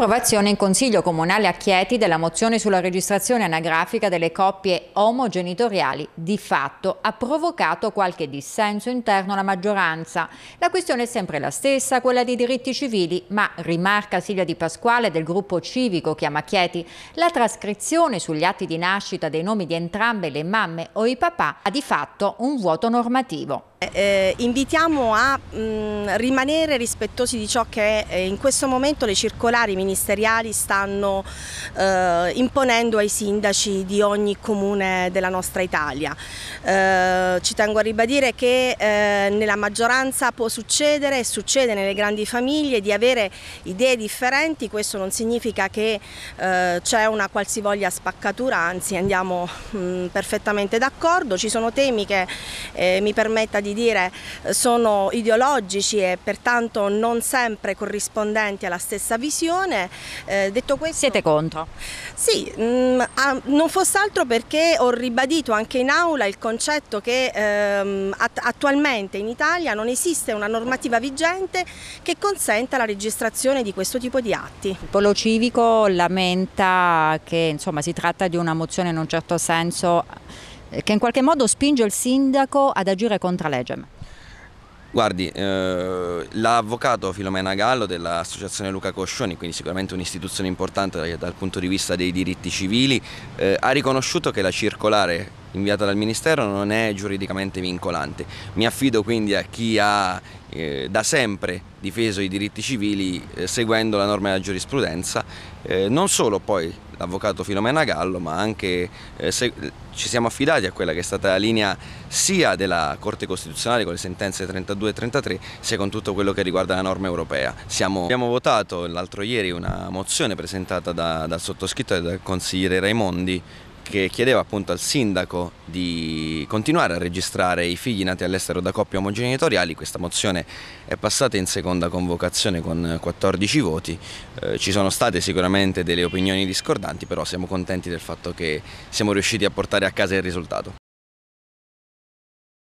l'approvazione in Consiglio Comunale a Chieti della mozione sulla registrazione anagrafica delle coppie omogenitoriali di fatto ha provocato qualche dissenso interno alla maggioranza. La questione è sempre la stessa, quella dei diritti civili, ma rimarca Silvia Di Pasquale del gruppo civico Chiama Chieti, la trascrizione sugli atti di nascita dei nomi di entrambe le mamme o i papà ha di fatto un vuoto normativo. Eh, eh, invitiamo a mh, mm, rimanere rispettosi di ciò che eh, in questo momento le circolari ministeriali stanno eh, imponendo ai sindaci di ogni comune della nostra Italia. Eh, ci tengo a ribadire che eh, nella maggioranza può succedere e succede nelle grandi famiglie di avere idee differenti, questo non significa che c'è una qualsivoglia spaccatura, anzi andiamo mh, mm, perfettamente d'accordo, ci sono temi che mi permetta di di dire eh, sono ideologici e pertanto non sempre corrispondenti alla stessa visione. Eh, detto questo, siete contro? Sì, mh, mm, a, non fosse altro perché ho ribadito anche in aula il concetto che ehm, att attualmente in Italia non esiste una normativa vigente che consenta la registrazione di questo tipo di atti. Il Polo Civico lamenta che insomma, si tratta di una mozione in un certo senso che in qualche modo spinge il sindaco ad agire contro legem. Guardi, eh, l'avvocato Filomena Gallo dell'associazione Luca Coscioni, quindi sicuramente un'istituzione importante dal, dal punto di vista dei diritti civili, eh, ha riconosciuto che la circolare inviata dal Ministero non è giuridicamente vincolante. Mi affido quindi a chi ha eh, da sempre difeso i diritti civili eh, seguendo la norma della giurisprudenza, eh, non solo poi l'avvocato Filomena Gallo, ma anche eh, se, ci siamo affidati a quella che è stata la linea sia della Corte Costituzionale con le sentenze 32 e 33, sia con tutto quello che riguarda la norma europea. Siamo, abbiamo votato l'altro ieri una mozione presentata da, dal sottoscritto e dal consigliere Raimondi che chiedeva appunto al sindaco di continuare a registrare i figli nati all'estero da coppie omogenitoriali. Questa mozione è passata in seconda convocazione con 14 voti. Eh, ci sono state sicuramente delle opinioni discordanti, però siamo contenti del fatto che siamo riusciti a portare a casa il risultato.